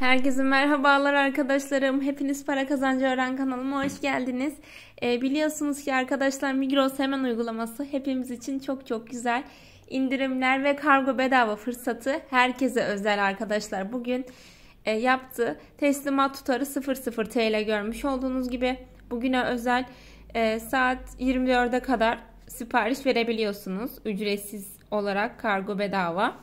Herkese merhabalar arkadaşlarım. Hepiniz Para Kazancı Öğren kanalıma hoş geldiniz. E, biliyorsunuz ki arkadaşlar Migros Hemen uygulaması hepimiz için çok çok güzel. İndirimler ve kargo bedava fırsatı herkese özel arkadaşlar. Bugün e, yaptı. Teslimat tutarı 00 TL görmüş olduğunuz gibi. Bugüne özel e, saat 24'e kadar sipariş verebiliyorsunuz. Ücretsiz olarak kargo bedava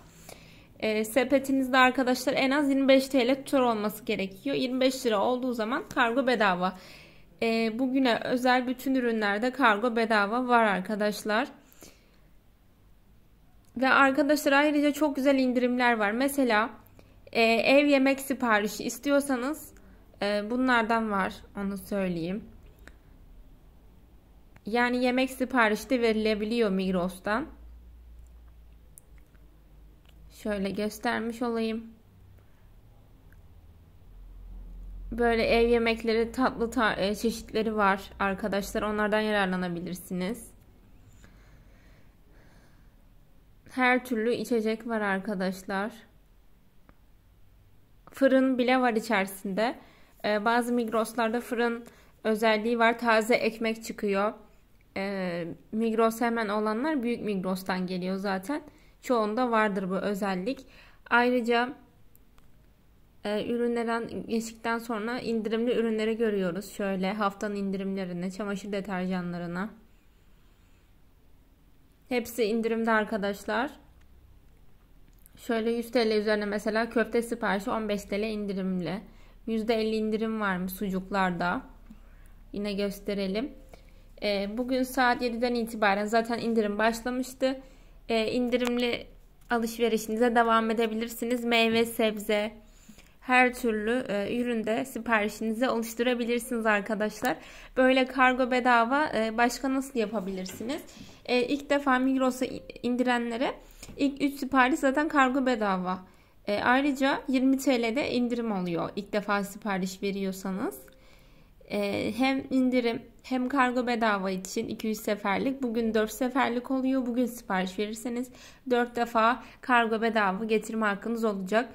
e, sepetinizde arkadaşlar en az 25 TL tutar olması gerekiyor. 25 lira olduğu zaman kargo bedava. E, bugüne özel bütün ürünlerde kargo bedava var arkadaşlar. Ve arkadaşlar ayrıca çok güzel indirimler var. Mesela e, ev yemek siparişi istiyorsanız e, bunlardan var onu söyleyeyim. Yani yemek siparişi de verilebiliyor Migros'tan. Şöyle göstermiş olayım. Böyle ev yemekleri, tatlı ta e, çeşitleri var arkadaşlar. Onlardan yararlanabilirsiniz. Her türlü içecek var arkadaşlar. Fırın bile var içerisinde. Ee, bazı Migros'larda fırın özelliği var. Taze ekmek çıkıyor. Ee, Migros hemen olanlar büyük Migros'tan geliyor zaten. Çoğunda vardır bu özellik. Ayrıca e, ürünlerden geçtikten sonra indirimli ürünleri görüyoruz. Şöyle haftanın indirimlerine, çamaşır deterjanlarına. Hepsi indirimde arkadaşlar. Şöyle 100 TL üzerine mesela köfte siparişi 15 TL indirimli. %50 indirim varmış sucuklarda. Yine gösterelim. E, bugün saat 7'den itibaren zaten indirim başlamıştı e, indirimli alışverişinize devam edebilirsiniz. Meyve, sebze, her türlü e, üründe siparişinizi oluşturabilirsiniz arkadaşlar. Böyle kargo bedava e, başka nasıl yapabilirsiniz? E, ilk defa Migros'a indirenlere ilk 3 sipariş zaten kargo bedava. E, ayrıca 20 TL'de indirim oluyor ilk defa sipariş veriyorsanız. E, hem indirim hem kargo bedava için 200 seferlik. Bugün 4 seferlik oluyor. Bugün sipariş verirseniz 4 defa kargo bedava getirme hakkınız olacak.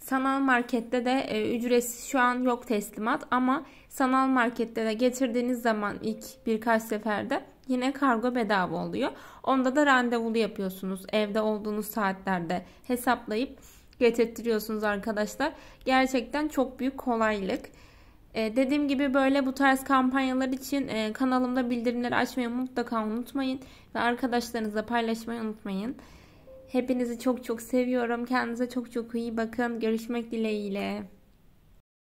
Sanal markette de e, ücretsiz şu an yok teslimat ama sanal markette de getirdiğiniz zaman ilk birkaç seferde yine kargo bedava oluyor. Onda da randevulu yapıyorsunuz. Evde olduğunuz saatlerde hesaplayıp getirtiyorsunuz arkadaşlar. Gerçekten çok büyük kolaylık. E, dediğim gibi böyle bu tarz kampanyalar için e, kanalımda bildirimleri açmayı mutlaka unutmayın. Ve arkadaşlarınızla paylaşmayı unutmayın. Hepinizi çok çok seviyorum. Kendinize çok çok iyi bakın. Görüşmek dileğiyle.